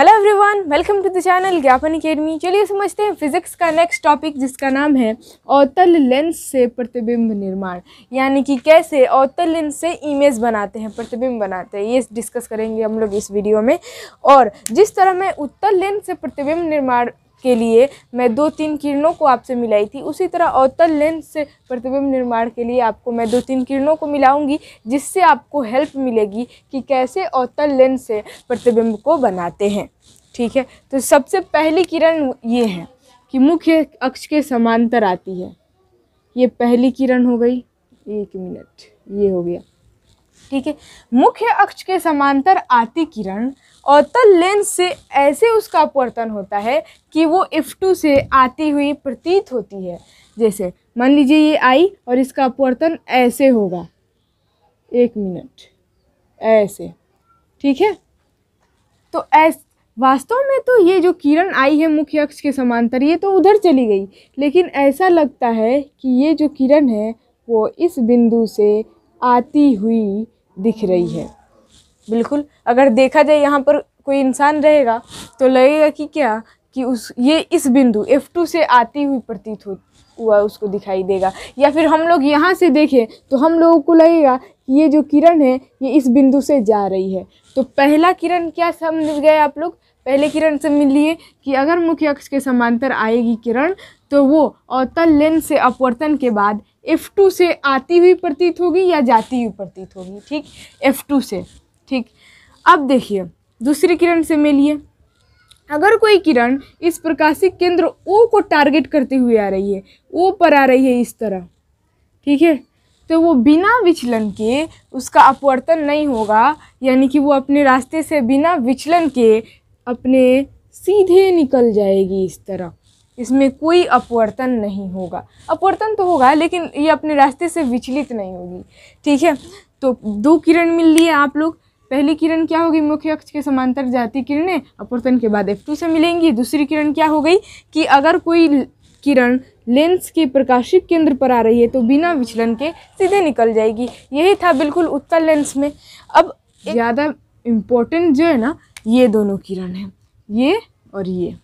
hello everyone welcome to the channel Gyapan academy चलिए समझते हैं फिजिक्स का नेक्स्ट टॉपिक जिसका नाम है अवतल लेंस से प्रतिबिंब निर्माण यानी कि कैसे अवतल लेंस से इमेज बनाते हैं प्रतिबिंब बनाते हैं ये डिस्कस करेंगे हम लोग इस वीडियो में और जिस तरह मैं उत्तल लेंस से प्रतिबिंब निर्माण के लिए मैं दो तीन किरणों को आपसे मिलाई थी उसी तरह अवतल लेंस से प्रतिबिंब निर्माण के लिए आपको मैं दो तीन किरणों को मिलाऊंगी जिससे आपको हेल्प मिलेगी कि कैसे अवतल लेंस से प्रतिबिंब को बनाते हैं ठीक है तो सबसे पहली किरण ये है कि मुख्य अक्ष के समांतर आती है ये पहली किरण हो गई एक मिनट ये हो गया ठीक है मुख्य अक्ष के समांतर आती किरण अवतल लेंस से ऐसे उसका अपवर्तन होता है कि वो टू से आती हुई प्रतीत होती है जैसे मान लीजिए ये आई और इसका अपवर्तन ऐसे होगा एक मिनट ऐसे ठीक है तो ऐस वास्तव में तो ये जो किरण आई है मुख्य अक्ष के समांतर ये तो उधर चली गई लेकिन ऐसा लगता है कि ये जो किरण है वो इस बिंदु से आती हुई दिख रही है बिल्कुल अगर देखा जाए यहाँ पर कोई इंसान रहेगा तो लगेगा कि क्या कि उस ये इस बिंदु F2 से आती हुई प्रतीत हो हुआ उसको दिखाई देगा या फिर हम लोग यहाँ से देखें तो हम लोगों को लगेगा कि ये जो किरण है ये इस बिंदु से जा रही है तो पहला किरण क्या समझ गए आप लोग पहले किरण से मिल लिए कि अगर मुख्य अक्ष के समांतर आएगी किरण तो वो अवतल लेंस से अपवर्तन के बाद एफ़ टू से आती हुई प्रतीत होगी या जाती हुई प्रतीत होगी ठीक एफ़ टू से ठीक अब देखिए दूसरी किरण से मिलिए अगर कोई किरण इस प्रकाशित केंद्र ओ को टारगेट करते हुए आ रही है ओ पर आ रही है इस तरह ठीक है तो वो बिना विचलन के उसका अपवर्तन नहीं होगा यानी कि वो अपने रास्ते से बिना विचलन के अपने सीधे निकल जाएगी इस तरह इसमें कोई अपवर्तन नहीं होगा अपवर्तन तो होगा लेकिन ये अपने रास्ते से विचलित नहीं होगी ठीक है तो दो किरण मिल लिए आप लोग पहली किरण क्या होगी मुख्य अक्ष के समांतर जाती किरणें अपवर्तन के बाद एफ टू से मिलेंगी दूसरी किरण क्या हो गई कि अगर कोई किरण लेंस के प्रकाशिक केंद्र पर आ रही है तो बिना विचलन के सीधे निकल जाएगी यही था बिल्कुल उत्तल लेंस में अब ज़्यादा इम्पोर्टेंट जो है ना ये दोनों किरण हैं ये और ये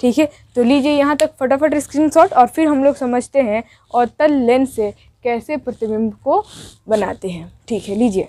ठीक है तो लीजिए यहाँ तक फटाफट स्क्रीनशॉट और फिर हम लोग समझते हैं और तल लेंस से कैसे प्रतिबिंब को बनाते हैं ठीक है लीजिए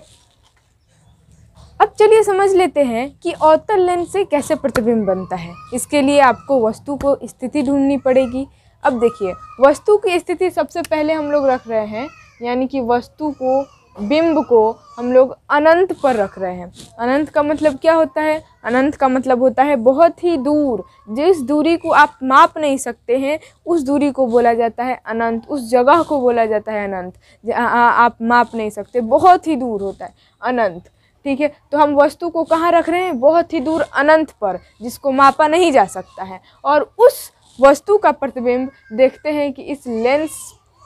अब चलिए समझ लेते हैं कि अवतल लेंस से कैसे प्रतिबिंब बनता है इसके लिए आपको वस्तु को स्थिति ढूंढनी पड़ेगी अब देखिए वस्तु की स्थिति सबसे पहले हम लोग रख रहे हैं यानी कि वस्तु को बिंब को हम लोग अनंत पर रख रहे हैं अनंत का मतलब क्या होता है अनंत का मतलब होता है बहुत ही दूर जिस दूरी को आप माप नहीं सकते हैं उस दूरी को बोला जाता है अनंत उस जगह को बोला जाता है अनंत जहाँ आप माप नहीं सकते बहुत ही दूर होता है अनंत ठीक है तो हम वस्तु को कहाँ रख रहे हैं बहुत ही दूर अनंत पर जिसको मापा नहीं जा सकता है और उस वस्तु का प्रतिबिंब देखते हैं कि इस लेंस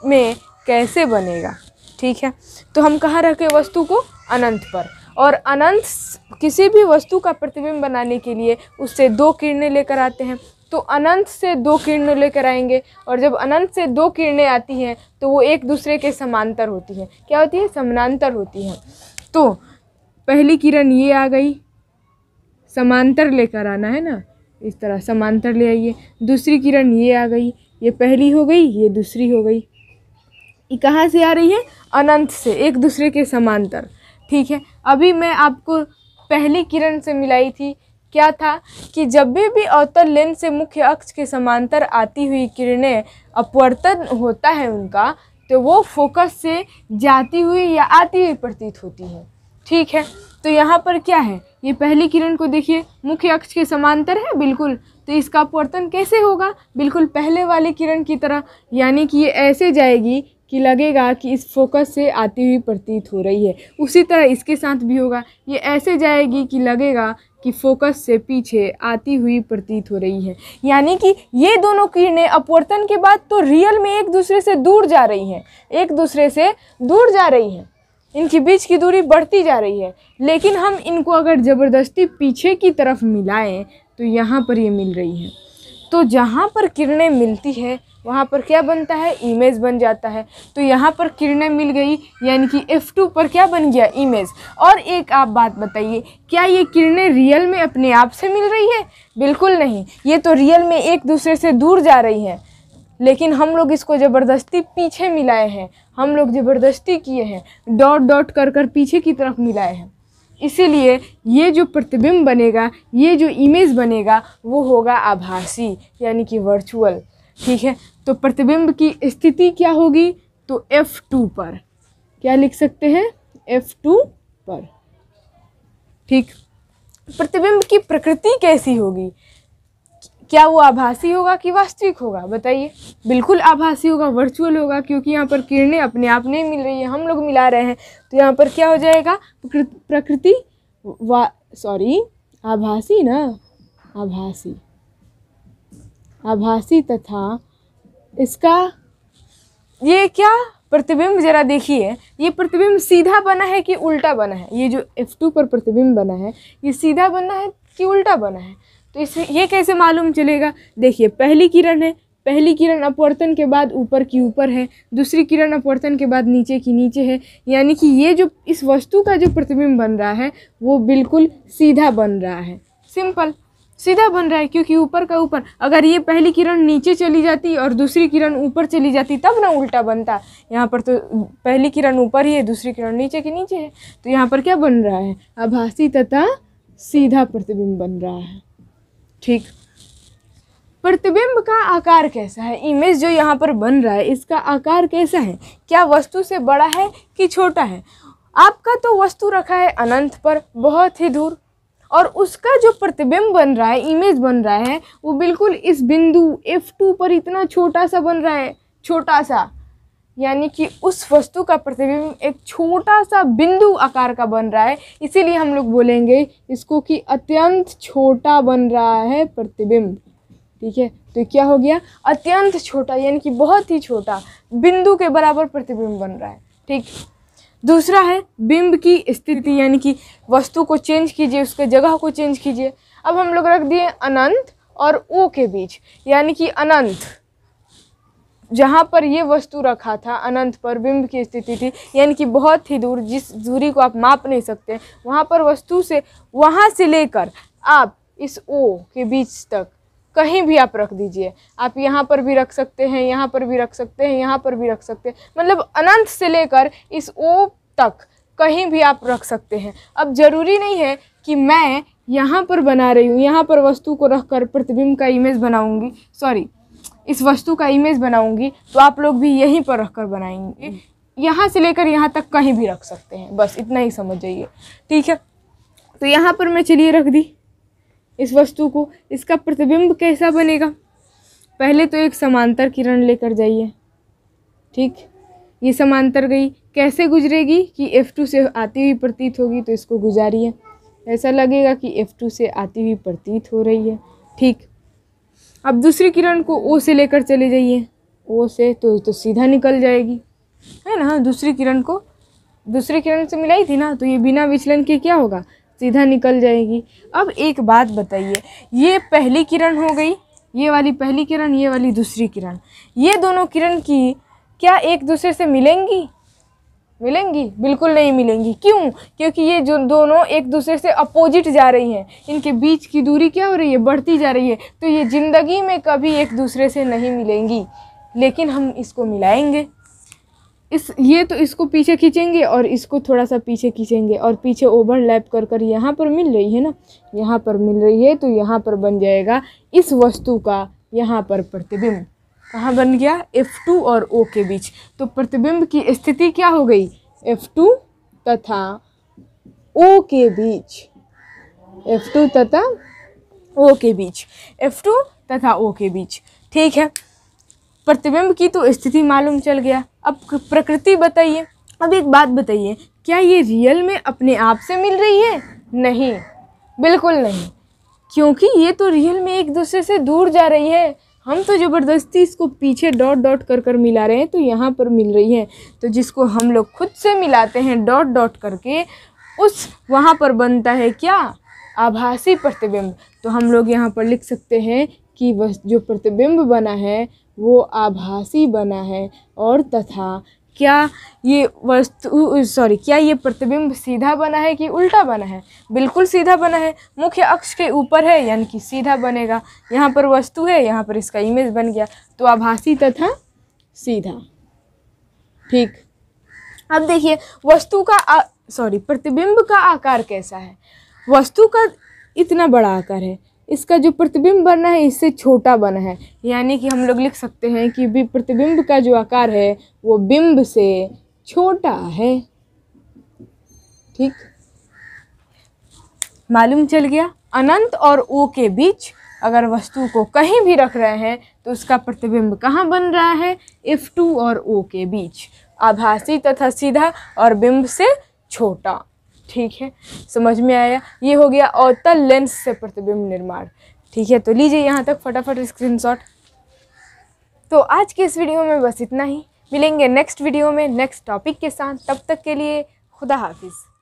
में कैसे बनेगा ठीक है तो हम कहाँ रखें वस्तु को अनंत पर और अनंत किसी भी वस्तु का प्रतिबिंब बनाने के लिए उससे दो किरणें लेकर आते हैं तो अनंत से दो किरणें लेकर आएंगे और जब अनंत से दो किरणें आती हैं तो वो एक दूसरे के समांतर होती हैं क्या होती है समानांतर होती हैं तो पहली किरण ये आ गई समांतर लेकर आना है ना इस तरह समांतर ले आइए दूसरी किरण ये आ गई ये पहली हो गई ये दूसरी हो गई ये कहाँ से आ रही है अनंत से एक दूसरे के समांतर ठीक है अभी मैं आपको पहली किरण से मिलाई थी क्या था कि जब भी भी अवतल लेंस से मुख्य अक्ष के समांतर आती हुई किरणें अपवर्तन होता है उनका तो वो फोकस से जाती हुई या आती हुई प्रतीत होती है ठीक है तो यहाँ पर क्या है ये पहली किरण को देखिए मुख्य अक्ष के समांतर है बिल्कुल तो इसका अपवर्तन कैसे होगा बिल्कुल पहले वाली किरण की तरह यानी कि ये ऐसे जाएगी कि लगेगा कि इस फोकस से आती हुई प्रतीत हो रही है उसी तरह इसके साथ भी होगा ये ऐसे जाएगी कि लगेगा कि फोकस से पीछे आती हुई प्रतीत हो रही है यानी कि ये दोनों किरणें अपवर्तन के बाद तो रियल में एक दूसरे से दूर जा रही हैं एक दूसरे से दूर जा रही हैं इनके बीच की दूरी बढ़ती जा रही है लेकिन हम इनको अगर ज़बरदस्ती पीछे की तरफ मिलाएं तो यहाँ पर ये मिल रही हैं तो जहाँ पर किरणें मिलती है वहाँ पर क्या बनता है इमेज बन जाता है तो यहाँ पर किरणें मिल गई यानी कि F2 पर क्या बन गया इमेज और एक आप बात बताइए क्या ये किरणें रियल में अपने आप से मिल रही है बिल्कुल नहीं ये तो रियल में एक दूसरे से दूर जा रही हैं लेकिन हम लोग इसको ज़बरदस्ती पीछे मिलाए हैं हम लोग ज़बरदस्ती किए हैं डॉट डॉट कर कर पीछे की तरफ मिलाए हैं इसीलिए ये जो प्रतिबिंब बनेगा ये जो इमेज बनेगा वो होगा आभासी यानी कि वर्चुअल ठीक है तो प्रतिबिंब की स्थिति क्या होगी तो एफ़ टू पर क्या लिख सकते हैं एफ़ टू पर ठीक प्रतिबिंब की प्रकृति कैसी होगी क्या वो आभासी होगा कि वास्तविक होगा बताइए बिल्कुल आभासी होगा वर्चुअल होगा क्योंकि यहाँ पर किरणें अपने आप नहीं मिल रही है हम लोग मिला रहे हैं तो यहाँ पर क्या हो जाएगा प्रकृति वा सॉरी आभासी ना आभासी आभासी तथा इसका ये क्या प्रतिबिंब जरा देखिए ये प्रतिबिंब सीधा बना है कि उल्टा बना है ये जो F2 पर प्रतिबिंब बना है ये सीधा बना है कि उल्टा बना है तो इसे ये कैसे मालूम चलेगा देखिए पहली किरण है पहली किरण अपवर्तन के बाद ऊपर की ऊपर है दूसरी किरण अपवर्तन के बाद नीचे की नीचे है यानी कि ये जो इस वस्तु का जो प्रतिबिंब बन रहा है वो बिल्कुल सीधा बन रहा है सिंपल सीधा बन रहा है क्योंकि ऊपर का ऊपर अगर ये पहली किरण नीचे चली जाती और दूसरी किरण ऊपर चली जाती तब ना उल्टा बनता यहाँ पर तो पहली किरण ऊपर ही है दूसरी किरण नीचे के नीचे है तो यहाँ पर क्या बन रहा है आभासी तथा सीधा प्रतिबिंब बन रहा है ठीक प्रतिबिंब का आकार कैसा है इमेज जो यहाँ पर बन रहा है इसका आकार कैसा है क्या वस्तु से बड़ा है कि छोटा है आपका तो वस्तु रखा है अनंत पर बहुत ही दूर और उसका जो प्रतिबिंब बन रहा है इमेज बन रहा है वो बिल्कुल इस बिंदु F2 पर इतना छोटा सा बन रहा है छोटा सा यानी कि उस वस्तु का प्रतिबिंब एक छोटा सा बिंदु आकार का बन रहा है इसीलिए हम लोग बोलेंगे इसको कि अत्यंत छोटा बन रहा है प्रतिबिंब ठीक है तो क्या हो गया अत्यंत छोटा यानी कि बहुत ही छोटा बिंदु के बराबर प्रतिबिंब बन रहा है ठीक दूसरा है बिंब की स्थिति यानी कि वस्तु को चेंज कीजिए उसके जगह को चेंज कीजिए अब हम लोग रख दिए अनंत और ओ के बीच यानी कि अनंत जहाँ पर ये वस्तु रखा था अनंत पर बिंब की स्थिति थी यानी कि बहुत ही दूर जिस दूरी को आप माप नहीं सकते वहाँ पर वस्तु से वहाँ से लेकर आप इस ओ के बीच तक कहीं भी आप रख दीजिए आप यहाँ पर भी रख सकते हैं यहाँ पर भी रख सकते हैं यहाँ पर भी रख सकते हैं मतलब अनंत से लेकर इस ओ तक कहीं भी आप रख सकते हैं अब ज़रूरी नहीं है कि मैं यहाँ पर बना रही हूँ यहाँ पर वस्तु को रख कर प्रतिबिंब का इमेज बनाऊँगी सॉरी इस वस्तु का इमेज बनाऊँगी तो आप लोग भी यहीं पर रख कर बनाएंगे यहाँ से लेकर यहाँ तक कहीं भी रख सकते हैं बस इतना ही समझ जाइए ठीक है तो यहाँ पर मैं चलिए रख दी इस वस्तु को इसका प्रतिबिंब कैसा बनेगा पहले तो एक समांतर किरण लेकर जाइए ठीक ये समांतर गई कैसे गुजरेगी कि F2 से आती हुई प्रतीत होगी तो इसको गुजारिए ऐसा लगेगा कि F2 से आती हुई प्रतीत हो रही है ठीक अब दूसरी किरण को O से लेकर चले जाइए O से तो तो सीधा निकल जाएगी है ना दूसरी किरण को दूसरी किरण से मिलाई थी ना तो ये बिना विचलन के क्या होगा सीधा निकल जाएगी अब एक बात बताइए ये पहली किरण हो गई ये वाली पहली किरण ये वाली दूसरी किरण ये दोनों किरण की क्या एक दूसरे से मिलेंगी मिलेंगी बिल्कुल नहीं मिलेंगी क्यों क्योंकि ये जो दोनों एक दूसरे से अपोजिट जा रही हैं इनके बीच की दूरी क्या हो रही है बढ़ती जा रही है तो ये ज़िंदगी में कभी एक दूसरे से नहीं मिलेंगी लेकिन हम इसको मिलाएंगे इस ये तो इसको पीछे खींचेंगे और इसको थोड़ा सा पीछे खींचेंगे और पीछे ओवरलैप कर कर यहाँ पर मिल रही है ना यहाँ पर मिल रही है तो यहाँ पर बन जाएगा इस वस्तु का यहाँ पर प्रतिबिंब कहाँ बन गया F2 और O के बीच तो प्रतिबिंब की स्थिति क्या हो गई F2 तथा O के बीच F2 तथा O के बीच F2 तथा O के बीच ठीक है प्रतिबिंब की तो स्थिति मालूम चल गया अब प्रकृति बताइए अब एक बात बताइए क्या ये रियल में अपने आप से मिल रही है नहीं बिल्कुल नहीं क्योंकि ये तो रियल में एक दूसरे से दूर जा रही है हम तो ज़बरदस्ती इसको पीछे डॉट डॉट कर कर मिला रहे हैं तो यहाँ पर मिल रही है तो जिसको हम लोग खुद से मिलाते हैं डॉट डॉट करके उस वहाँ पर बनता है क्या आभासी प्रतिबिंब तो हम लोग यहाँ पर लिख सकते हैं कि वह जो प्रतिबिंब बना है वो आभासी बना है और तथा क्या ये वस्तु सॉरी क्या ये प्रतिबिंब सीधा बना है कि उल्टा बना है बिल्कुल सीधा बना है मुख्य अक्ष के ऊपर है यानी कि सीधा बनेगा यहाँ पर वस्तु है यहाँ पर इसका इमेज बन गया तो आभासी तथा सीधा ठीक अब देखिए वस्तु का सॉरी प्रतिबिंब का आकार कैसा है वस्तु का इतना बड़ा आकार है इसका जो प्रतिबिंब बना है इससे छोटा बना है यानी कि हम लोग लिख सकते हैं कि भी प्रतिबिंब का जो आकार है वो बिंब से छोटा है ठीक मालूम चल गया अनंत और ओ के बीच अगर वस्तु को कहीं भी रख रहे हैं तो उसका प्रतिबिंब कहाँ बन रहा है इफ टू और ओ के बीच आभासी तथा सीधा और बिंब से छोटा ठीक है समझ में आया ये हो गया अवतल लेंस से प्रतिबिंब निर्माण ठीक है तो लीजिए यहाँ तक फटाफट स्क्रीनशॉट तो आज के इस वीडियो में बस इतना ही मिलेंगे नेक्स्ट वीडियो में नेक्स्ट टॉपिक के साथ तब तक के लिए खुदा हाफिज़